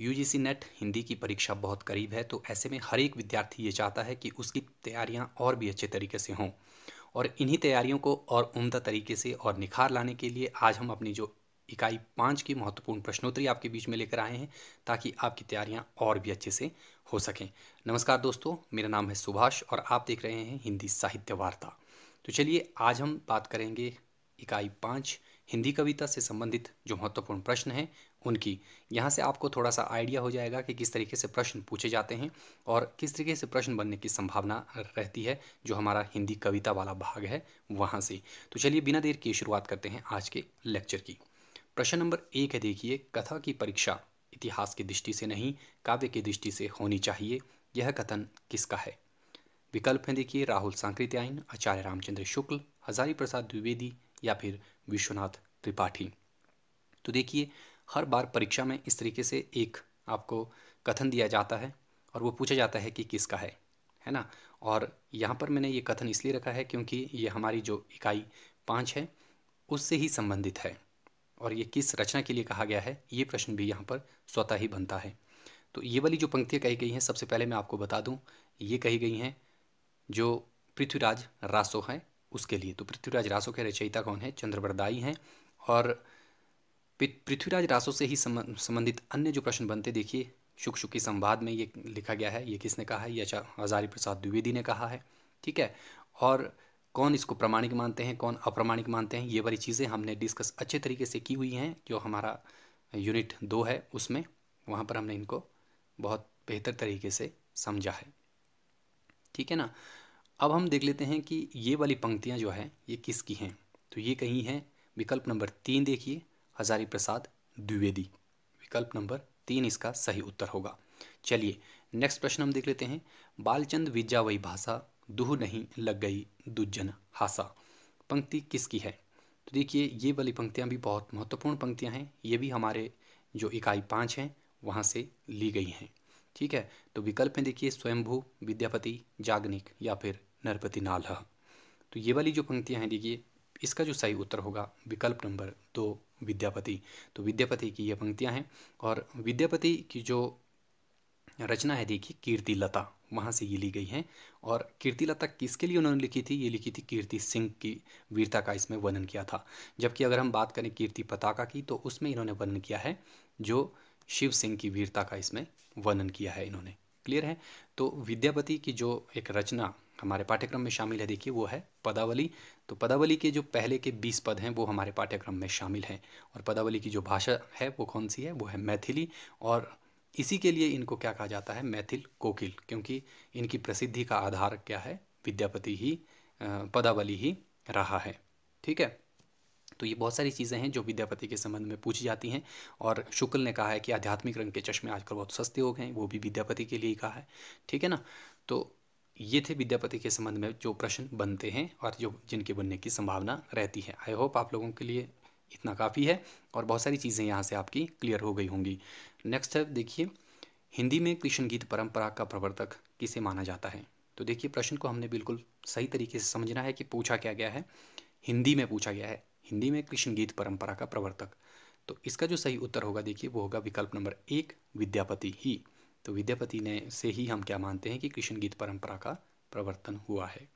you ji net Hindi की परीक्षा बहुत करीब है तो ऐसे में हर एक विद्यार्थी ये चाहता है कि उसकी तैयारियाँ और भी अच्छे तरीके से हों और इन्हीं तैयारियों को और उमदा तरीके से और निखार लाने के लिए आज हम अपनी जो इकाई पाँच की महत्वपूर्ण प्रश्नोत्तरी आपके बीच में लेकर आए हैं ताकि आपकी तैयारियाँ और भी अच्छे से हो सकें नमस्कार दोस्तों मेरा नाम है सुभाष और आप देख रहे हैं हिंदी साहित्य वार्ता तो चलिए आज हम बात करेंगे इकाई पाँच हिंदी कविता से संबंधित जो महत्वपूर्ण प्रश्न हैं उनकी यहाँ से आपको थोड़ा सा आइडिया हो जाएगा कि किस तरीके से प्रश्न पूछे जाते हैं और किस तरीके से प्रश्न बनने की संभावना रहती है जो हमारा हिंदी कविता वाला भाग है वहाँ से तो चलिए बिना देर की शुरुआत करते हैं आज के लेक्चर की प्रश्न नंबर एक है देखिए कथा की परीक्षा इतिहास की दृष्टि से नहीं काव्य की दृष्टि से होनी चाहिए यह कथन किसका है विकल्प हैं देखिए राहुल सांकृत्यायन आचार्य रामचंद्र शुक्ल हजारी प्रसाद द्विवेदी या फिर विश्वनाथ त्रिपाठी तो देखिए हर बार परीक्षा में इस तरीके से एक आपको कथन दिया जाता है और वो पूछा जाता है कि किसका है है ना और यहाँ पर मैंने ये कथन इसलिए रखा है क्योंकि ये हमारी जो इकाई पाँच है उससे ही संबंधित है और ये किस रचना के लिए कहा गया है ये प्रश्न भी यहाँ पर स्वतः ही बनता है तो ये वाली जो पंक्तियाँ कही गई हैं सबसे पहले मैं आपको बता दूँ ये कही गई हैं जो पृथ्वीराज रासो हैं उसके लिए तो पृथ्वीराज रासो के रचयिता कौन है चंद्रवरदाई हैं और पृथ्वीराज रासो से ही संबंधित अन्य जो प्रश्न बनते देखिए शुक शुकी संवाद में ये लिखा गया है ये किसने कहा है ये अच्छा, हजारी प्रसाद द्विवेदी ने कहा है ठीक है और कौन इसको प्रमाणिक मानते हैं कौन अप्रमाणिक मानते हैं ये वाली चीज़ें हमने डिस्कस अच्छे तरीके से की हुई हैं जो हमारा यूनिट दो है उसमें वहाँ पर हमने इनको बहुत बेहतर तरीके से समझा है ठीक है ना अब हम देख लेते हैं कि ये वाली पंक्तियाँ जो है ये किसकी हैं तो ये कहीं हैं विकल्प नंबर तीन देखिए हजारी प्रसाद द्विवेदी विकल्प नंबर तीन इसका सही उत्तर होगा चलिए नेक्स्ट प्रश्न हम देख लेते हैं बालचंद विद्या वही भाषा दुह नहीं लग गई दुजन हासा पंक्ति किसकी है तो देखिए ये वाली पंक्तियाँ भी बहुत महत्वपूर्ण पंक्तियाँ हैं ये भी हमारे जो इकाई पाँच हैं वहाँ से ली गई हैं ठीक है तो विकल्प में देखिए स्वयंभू विद्यापति जागनिक या फिर नरपति नाल तो ये वाली जो पंक्तियाँ हैं देखिए इसका जो सही उत्तर होगा विकल्प नंबर दो विद्यापति तो विद्यापति की ये पंक्तियाँ हैं और विद्यापति की जो रचना है देखिए कीर्ति लता वहाँ से ये ली गई हैं और कीर्ति लता किसके लिए उन्होंने लिखी थी ये लिखी थी कीर्ति सिंह की वीरता का इसमें वर्णन किया था जबकि अगर हम बात करें कीर्ति पताका की तो उसमें इन्होंने वर्णन किया है जो शिव सिंह की वीरता का इसमें वर्णन किया है इन्होंने क्लियर है तो विद्यापति की जो एक रचना हमारे पाठ्यक्रम में शामिल है देखिए वो है पदावली तो पदावली के जो पहले के बीस पद हैं वो हमारे पाठ्यक्रम में शामिल हैं और पदावली की जो भाषा है वो कौन सी है वो है मैथिली और इसी के लिए इनको क्या कहा जाता है मैथिल कोकिल क्योंकि इनकी प्रसिद्धि का आधार क्या है विद्यापति ही पदावली ही रहा है ठीक है तो ये बहुत सारी चीज़ें हैं जो विद्यापति के संबंध में पूछी जाती हैं और शुक्ल ने कहा है कि आध्यात्मिक रंग के चश्मे आजकल बहुत सस्ते हो गए हैं वो भी विद्यापति के लिए ही कहा है ठीक है ना तो ये थे विद्यापति के संबंध में जो प्रश्न बनते हैं और जो जिनके बनने की संभावना रहती है आई होप आप लोगों के लिए इतना काफ़ी है और बहुत सारी चीज़ें यहाँ से आपकी क्लियर हो गई होंगी नेक्स्ट है देखिए हिंदी में कृष्ण गीत परंपरा का प्रवर्तक किसे माना जाता है तो देखिए प्रश्न को हमने बिल्कुल सही तरीके से समझना है कि पूछा क्या गया है हिंदी में पूछा गया है हिंदी में कृष्ण गीत परंपरा का प्रवर्तक तो इसका जो सही उत्तर होगा देखिए वो होगा विकल्प नंबर एक विद्यापति ही तो विद्यापति ने से ही हम क्या मानते हैं कि कृष्ण गीत परंपरा का प्रवर्तन हुआ है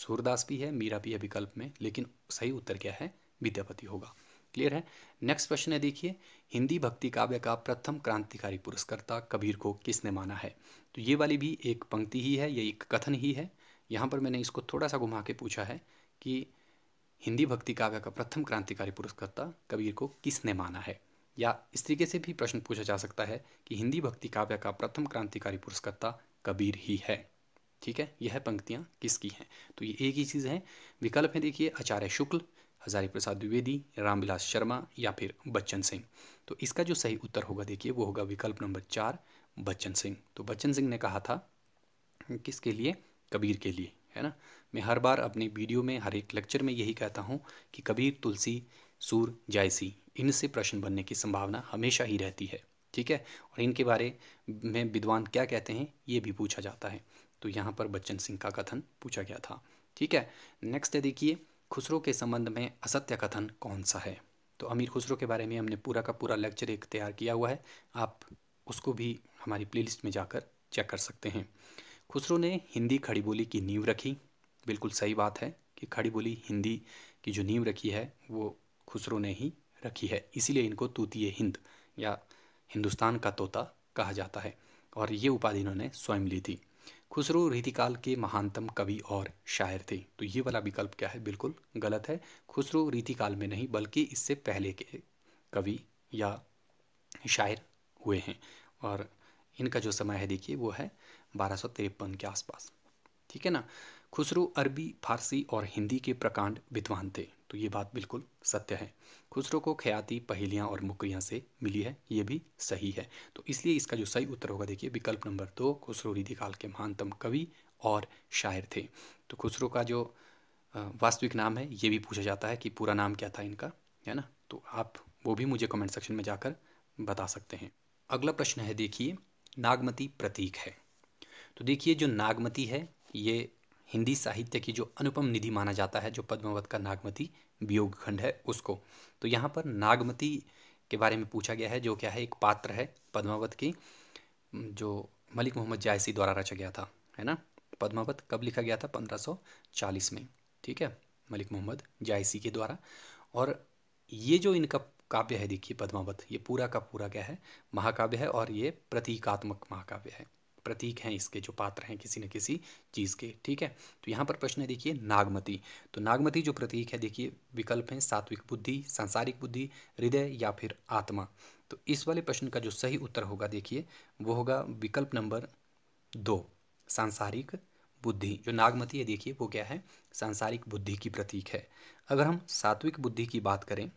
सूरदास भी है मीरा भी है विकल्प में लेकिन सही उत्तर क्या है विद्यापति होगा क्लियर है नेक्स्ट क्वेश्चन है देखिए हिंदी भक्ति काव्य का प्रथम क्रांतिकारी पुरस्कर्ता कबीर को किसने माना है तो ये वाली भी एक पंक्ति ही है ये एक कथन ही है यहाँ पर मैंने इसको थोड़ा सा घुमा के पूछा है कि हिंदी भक्ति काव्य का प्रथम क्रांतिकारी पुरस्कर्ता कबीर को किसने माना है या इस तरीके से भी प्रश्न पूछा जा सकता है कि हिंदी भक्ति काव्य का प्रथम क्रांतिकारी पुरस्कर्ता कबीर ही है ठीक है यह पंक्तियाँ किसकी हैं तो ये एक ही चीज़ है विकल्प है देखिए आचार्य शुक्ल हजारी प्रसाद द्विवेदी रामविलास शर्मा या फिर बच्चन सिंह तो इसका जो सही उत्तर होगा देखिए वो होगा विकल्प नंबर चार बच्चन सिंह तो बच्चन सिंह ने कहा था किसके लिए कबीर के लिए है ना मैं हर बार अपने वीडियो में हर एक लेक्चर में यही कहता हूँ कि कबीर तुलसी सूर जायसी इनसे प्रश्न बनने की संभावना हमेशा ही रहती है ठीक है और इनके बारे में विद्वान क्या कहते हैं ये भी पूछा जाता है तो यहाँ पर बच्चन सिंह का कथन पूछा गया था ठीक है नेक्स्ट है देखिए खुसरो के संबंध में असत्य कथन कौन सा है तो अमीर खुसरो के बारे में हमने पूरा का पूरा लेक्चर एक तैयार किया हुआ है आप उसको भी हमारी प्लेलिस्ट में जाकर चेक कर सकते हैं खुसरो ने हिंदी खड़ी बोली की नींव रखी बिल्कुल सही बात है कि खड़ी बोली हिंदी की जो नींव रखी है वो खुसरो ने ही रखी है इसीलिए इनको तूतीय हिंद या हिंदुस्तान का तोता कहा जाता है और ये उपाधि इन्होंने स्वयं ली थी खुसरो रीतिकाल के महानतम कवि और शायर थे तो ये वाला विकल्प क्या है बिल्कुल गलत है खुसरो रीतिकाल में नहीं बल्कि इससे पहले के कवि या शायर हुए हैं और इनका जो समय है देखिए वो है बारह के आसपास ठीक है ना खुसरो अरबी फारसी और हिंदी के प्रकांड विद्वान थे तो ये बात बिल्कुल सत्य है खुसरो को ख्याति पहेलियाँ और मुकरियाँ से मिली है ये भी सही है तो इसलिए इसका जो सही उत्तर होगा देखिए विकल्प नंबर दो खुसरो रिधि काल के महानतम कवि और शायर थे तो खुसरो का जो वास्तविक नाम है ये भी पूछा जाता है कि पूरा नाम क्या था इनका है ना तो आप वो भी मुझे कमेंट सेक्शन में जाकर बता सकते हैं अगला प्रश्न है देखिए नागमती प्रतीक है तो देखिए जो नागमती है ये हिंदी साहित्य की जो अनुपम निधि माना जाता है जो पद्मावत का नागमती वियोग खंड है उसको तो यहाँ पर नागमती के बारे में पूछा गया है जो क्या है एक पात्र है पद्मावत की जो मलिक मोहम्मद जायसी द्वारा रचा गया था है ना पद्मावत कब लिखा गया था 1540 में ठीक है मलिक मोहम्मद जायसी के द्वारा और ये जो इनका काव्य है देखिए पद्मावत ये पूरा का पूरा क्या है महाकाव्य है और ये प्रतीकात्मक महाकाव्य है प्रतीक हैं इसके जो पात्र हैं किसी न किसी चीज़ के ठीक है तो यहाँ पर प्रश्न है देखिए नागमती तो नागमती जो प्रतीक है देखिए विकल्प हैं सात्विक बुद्धि सांसारिक बुद्धि हृदय या फिर आत्मा तो इस वाले प्रश्न का जो सही उत्तर होगा देखिए वो होगा विकल्प नंबर दो सांसारिक बुद्धि जो नागमती है देखिए वो क्या है सांसारिक बुद्धि की प्रतीक है अगर हम सात्विक बुद्धि की बात करें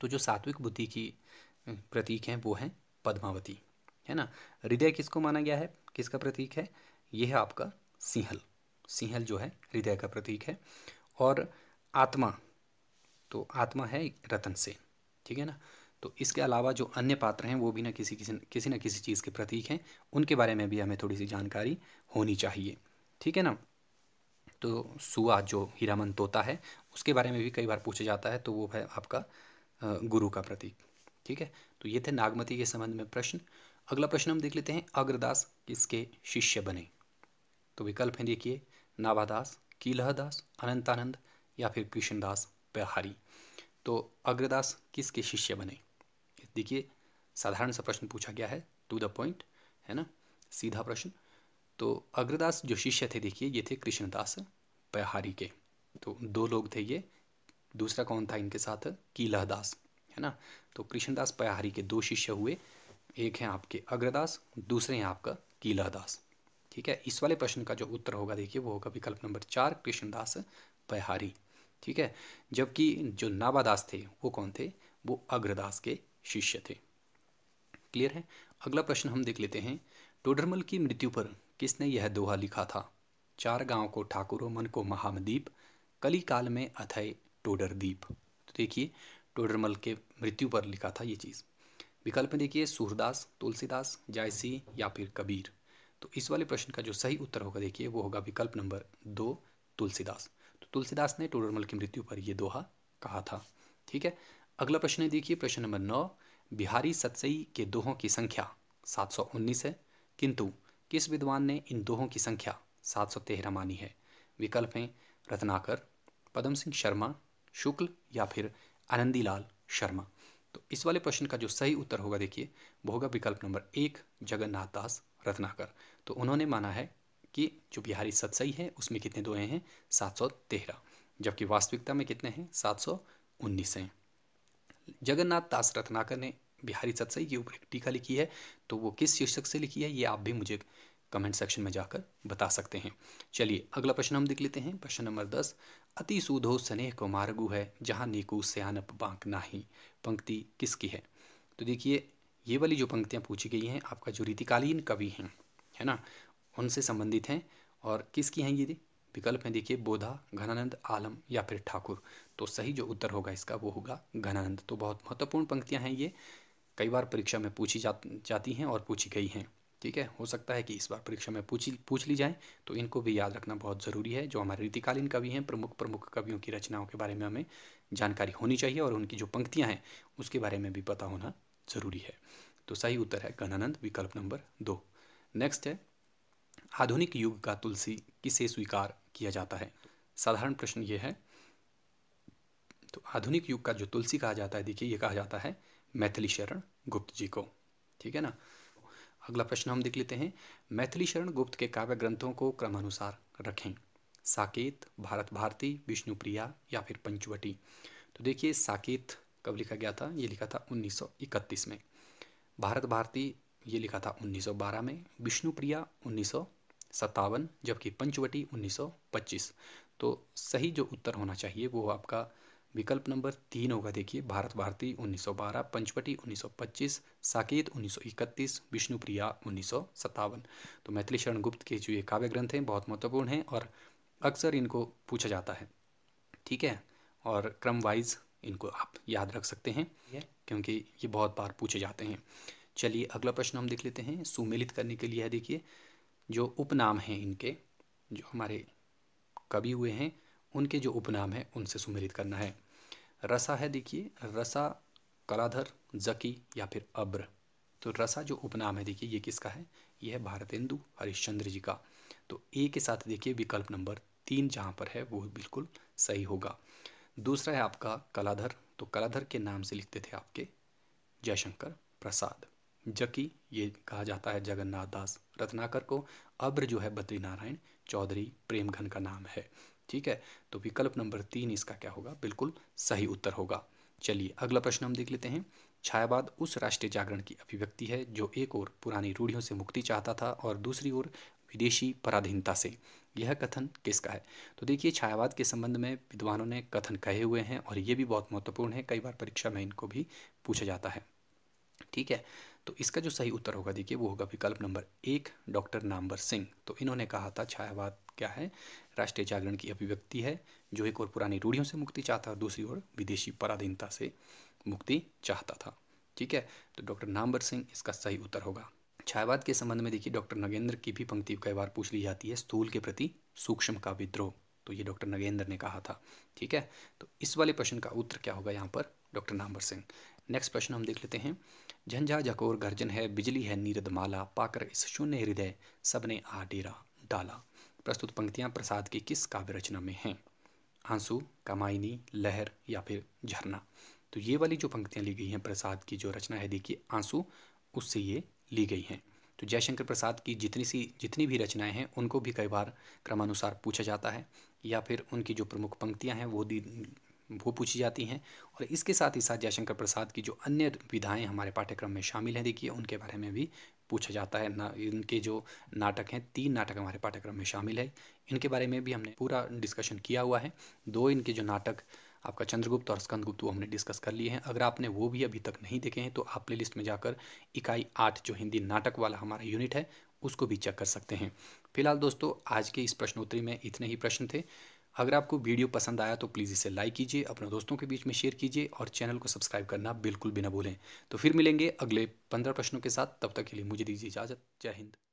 तो जो सात्विक बुद्धि की प्रतीक हैं वो हैं पद्मावती है ना हृदय किसको माना गया है किसका प्रतीक है यह है आपका सिंहल सिंहल जो है हृदय का प्रतीक है और आत्मा तो आत्मा है रतन सेन ठीक है ना तो इसके अलावा जो अन्य पात्र हैं वो भी ना किसी किसी किसी न किसी चीज़ के प्रतीक हैं उनके बारे में भी हमें थोड़ी सी जानकारी होनी चाहिए ठीक है ना तो सुआ जो हीरामन तोता है उसके बारे में भी कई बार पूछा जाता है तो वो है आपका गुरु का प्रतीक ठीक है तो ये थे नागमती के संबंध में प्रश्न अगला प्रश्न हम देख लेते हैं अग्रदास किसके शिष्य बने तो विकल्प हैं देखिए नाभादास कीलहदास अनंतानंद या फिर कृष्णदास प्रहारी तो अग्रदास किसके शिष्य बने देखिए साधारण सा प्रश्न पूछा गया है टू द पॉइंट है ना सीधा प्रश्न तो अग्रदास जो शिष्य थे देखिए ये थे कृष्णदास प्रहारी के तो दो लोग थे ये दूसरा कौन था इनके साथ कीलहदास है ना तो कृष्णदास प्रहारी के दो शिष्य हुए एक है आपके अग्रदास दूसरे हैं आपका कीलादास दास ठीक है इस वाले प्रश्न का जो उत्तर होगा देखिए वो होगा विकल्प नंबर चार कृष्णदास बहारी ठीक है जबकि जो नाबादास थे वो कौन थे वो अग्रदास के शिष्य थे क्लियर है अगला प्रश्न हम देख लेते हैं टोडरमल की मृत्यु पर किसने यह दोहा लिखा था चार गांव को ठाकुरों मन को महामदीप कली काल में अथय टोडरदीप तो देखिए टोडरमल के मृत्यु पर लिखा था ये चीज़ विकल्प देखिए सूरदास तुलसीदास जायसी या फिर कबीर तो इस वाले प्रश्न का जो सही उत्तर होगा देखिए वो होगा विकल्प नंबर दो तुलसीदास तो तुलसीदास ने टोडरमल की मृत्यु पर यह दोहा कहा था ठीक है अगला प्रश्न है देखिए प्रश्न नंबर नौ बिहारी सतसई के दोहों की संख्या 719 है किंतु किस विद्वान ने इन दोहों की संख्या 713 मानी है विकल्प हैं रत्नाकर पदम सिंह शर्मा शुक्ल या फिर आनंदीलाल शर्मा तो इस वाले प्रश्न का जो सही उत्तर होगा देखिए वो होगा विकल्प नंबर एक जगन्नाथ दास रत्नाकर तो उन्होंने माना है कि जो बिहारी सतसई है उसमें कितने दोहे हैं सात सौ तेरह जबकि वास्तविकता में कितने हैं सात सौ उन्नीस हैं जगन्नाथ दास रत्नाकर ने बिहारी सतसई के ऊपर एक टीका लिखी है तो वो किस शीर्षक से लिखी है ये आप भी मुझे कमेंट सेक्शन में जाकर बता सकते हैं चलिए अगला प्रश्न हम देख लेते हैं प्रश्न नंबर दस अति सुधो स्नेह को मार्गु है जहाँ नीकू सयानप बांक नाही पंक्ति किसकी है तो देखिए ये वाली जो पंक्तियाँ पूछी गई हैं आपका जो रीतिकालीन कवि हैं है ना उनसे संबंधित हैं और किसकी हैं ये विकल्प हैं देखिए बोधा घनानंद आलम या फिर ठाकुर तो सही जो उत्तर होगा इसका वो होगा घनानंद तो बहुत महत्वपूर्ण पंक्तियाँ हैं ये कई बार परीक्षा में पूछी जा, जाती हैं और पूछी गई हैं ठीक है हो सकता है कि इस बार परीक्षा में पूछ पूछ ली जाए तो इनको भी याद रखना बहुत ज़रूरी है जो हमारे रीतिकालीन कवि हैं प्रमुख प्रमुख कवियों की रचनाओं के बारे में हमें जानकारी होनी चाहिए और उनकी जो पंक्तियाँ हैं उसके बारे में भी पता होना ज़रूरी है तो सही उत्तर है गणानंद विकल्प नंबर दो नेक्स्ट है आधुनिक युग का तुलसी किसे स्वीकार किया जाता है साधारण प्रश्न ये है तो आधुनिक युग का जो तुलसी कहा जाता है देखिए ये कहा जाता है मैथिली शरण गुप्त जी को ठीक है ना अगला प्रश्न हम देख लेते हैं मैथिली शरण गुप्त के काव्य ग्रंथों को क्रमानुसार रखें साकेत भारत भारती विष्णुप्रिया या फिर पंचवटी तो देखिए साकेत कब लिखा गया था ये लिखा था 1931 में भारत भारती ये लिखा था 1912 में विष्णुप्रिया उन्नीस जबकि पंचवटी 1925 तो सही जो उत्तर होना चाहिए वो आपका विकल्प नंबर तीन होगा देखिए भारत भारती 1912 पंचवटी 1925 साकेत 1931 विष्णुप्रिया उन्नीस तो मैथिली शरण गुप्त के जो ये काव्य ग्रंथ हैं बहुत महत्वपूर्ण हैं और अक्सर इनको पूछा जाता है ठीक है और क्रम वाइज इनको आप याद रख सकते हैं क्योंकि ये बहुत बार पूछे जाते हैं चलिए अगला प्रश्न हम देख लेते हैं सुमिलित करने के लिए है देखिए जो उपनाम हैं इनके जो हमारे कवि हुए हैं उनके जो उपनाम हैं उनसे सुमेलित करना है रसा है देखिए रसा कलाधर जकी या फिर अब्र तो रसा जो उपनाम है देखिए ये किसका है ये है भारतेंदु हरिश्चंद्र जी का तो ए के साथ देखिए विकल्प नंबर तीन जहाँ पर है वो बिल्कुल सही होगा दूसरा है आपका कलाधर तो कलाधर के नाम से लिखते थे आपके जयशंकर प्रसाद जकी ये कहा जाता है जगन्नाथ दास रत्नाकर को अब्र जो है बद्री नारायण चौधरी प्रेमघन का नाम है ठीक है तो विकल्प नंबर तीन इसका क्या होगा बिल्कुल सही उत्तर होगा चलिए अगला प्रश्न हम देख लेते हैं छायावाद उस राष्ट्रीय जागरण की अभिव्यक्ति है जो एक ओर पुरानी रूढ़ियों से मुक्ति चाहता था और दूसरी ओर विदेशी पराधीनता से यह कथन किसका है तो देखिए छायावाद के संबंध में विद्वानों ने कथन कहे हुए हैं और ये भी बहुत महत्वपूर्ण है कई बार परीक्षा में इनको भी पूछा जाता है ठीक है तो इसका जो सही उत्तर होगा देखिए वो होगा विकल्प नंबर एक डॉक्टर नामवर सिंह तो इन्होंने कहा था छायावाद क्या है राष्ट्रीय जागरण की अभिव्यक्ति है जो एक और पुरानी रूढ़ियों से मुक्ति चाहता और दूसरी ओर विदेशी पराधीनता से मुक्ति चाहता था ठीक है तो डॉक्टर नामवर सिंह इसका सही उत्तर होगा छायावाद के संबंध में देखिए डॉक्टर नगेंद्र की भी पंक्ति कई बार पूछ ली जाती है स्थूल के प्रति सूक्ष्म का विद्रोह तो ये डॉक्टर नगेंद्र ने कहा था ठीक है तो इस वाले प्रश्न का उत्तर क्या होगा यहाँ पर डॉक्टर नामवर सिंह नेक्स्ट प्रश्न हम देख लेते हैं झंझा झकोर गर्जन है बिजली है नीरद माला पाकर इस शून्य हृदय सबने आ डेरा डाला प्रस्तुत पंक्तियाँ प्रसाद की किस काव्य रचना में हैं आंसू कमाइनी लहर या फिर झरना तो ये वाली जो पंक्तियाँ ली गई हैं प्रसाद की जो रचना है देखिए आंसू उससे ये ली गई हैं तो जयशंकर प्रसाद की जितनी सी जितनी भी रचनाएं हैं उनको भी कई बार क्रमानुसार पूछा जाता है या फिर उनकी जो प्रमुख पंक्तियां हैं वो दी वो पूछी जाती हैं और इसके साथ ही साथ जयशंकर प्रसाद की जो अन्य विधाएं हमारे पाठ्यक्रम में शामिल हैं देखिए उनके बारे में भी पूछा जाता है ना इनके जो नाटक हैं तीन नाटक हमारे पाठ्यक्रम में शामिल है इनके बारे में भी हमने पूरा डिस्कशन किया हुआ है दो इनके जो नाटक आपका चंद्रगुप्त और स्कंदगुप्त वो हमने डिस्कस कर लिए हैं अगर आपने वो भी अभी तक नहीं देखे हैं तो आप प्ले लिस्ट में जाकर इकाई आठ जो हिंदी नाटक वाला हमारा यूनिट है उसको भी चेक कर सकते हैं फिलहाल दोस्तों आज के इस प्रश्नोत्तरी में इतने ही प्रश्न थे अगर आपको वीडियो पसंद आया तो प्लीज़ इसे लाइक कीजिए अपने दोस्तों के बीच में शेयर कीजिए और चैनल को सब्सक्राइब करना बिल्कुल भी ना भूलें तो फिर मिलेंगे अगले पंद्रह प्रश्नों के साथ तब तक के लिए मुझे दीजिए इजाज़त जय हिंद